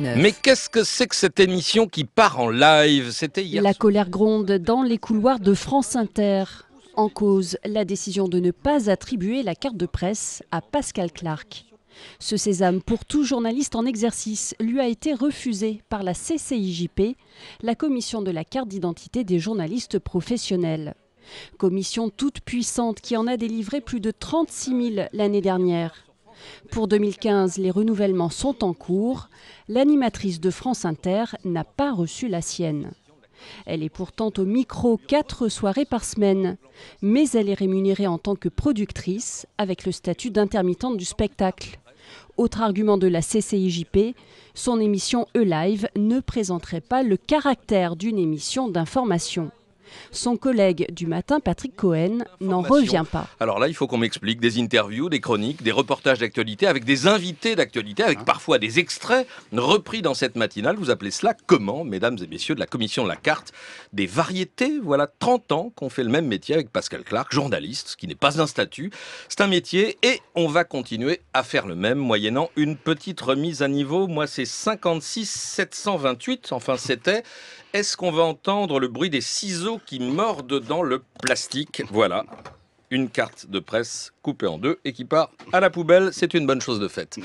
Mais qu'est-ce que c'est que cette émission qui part en live C'était hier. La colère gronde dans les couloirs de France Inter. En cause, la décision de ne pas attribuer la carte de presse à Pascal Clark. Ce sésame pour tout journaliste en exercice lui a été refusé par la CCIJP, la commission de la carte d'identité des journalistes professionnels. Commission toute puissante qui en a délivré plus de 36 000 l'année dernière. Pour 2015, les renouvellements sont en cours. L'animatrice de France Inter n'a pas reçu la sienne. Elle est pourtant au micro quatre soirées par semaine, mais elle est rémunérée en tant que productrice avec le statut d'intermittente du spectacle. Autre argument de la CCIJP, son émission E-Live ne présenterait pas le caractère d'une émission d'information. Son collègue du matin, Patrick Cohen, n'en revient pas. Alors là, il faut qu'on m'explique des interviews, des chroniques, des reportages d'actualité avec des invités d'actualité, avec hein parfois des extraits repris dans cette matinale. Vous appelez cela comment, mesdames et messieurs de la commission de la carte des variétés Voilà 30 ans qu'on fait le même métier avec Pascal Clark, journaliste, ce qui n'est pas un statut. C'est un métier et on va continuer à faire le même, moyennant une petite remise à niveau. Moi, c'est 56 728, enfin c'était. Est-ce qu'on va entendre le bruit des ciseaux qui mordent dans le plastique. Voilà. Une carte de presse coupée en deux et qui part à la poubelle, c'est une bonne chose de faite.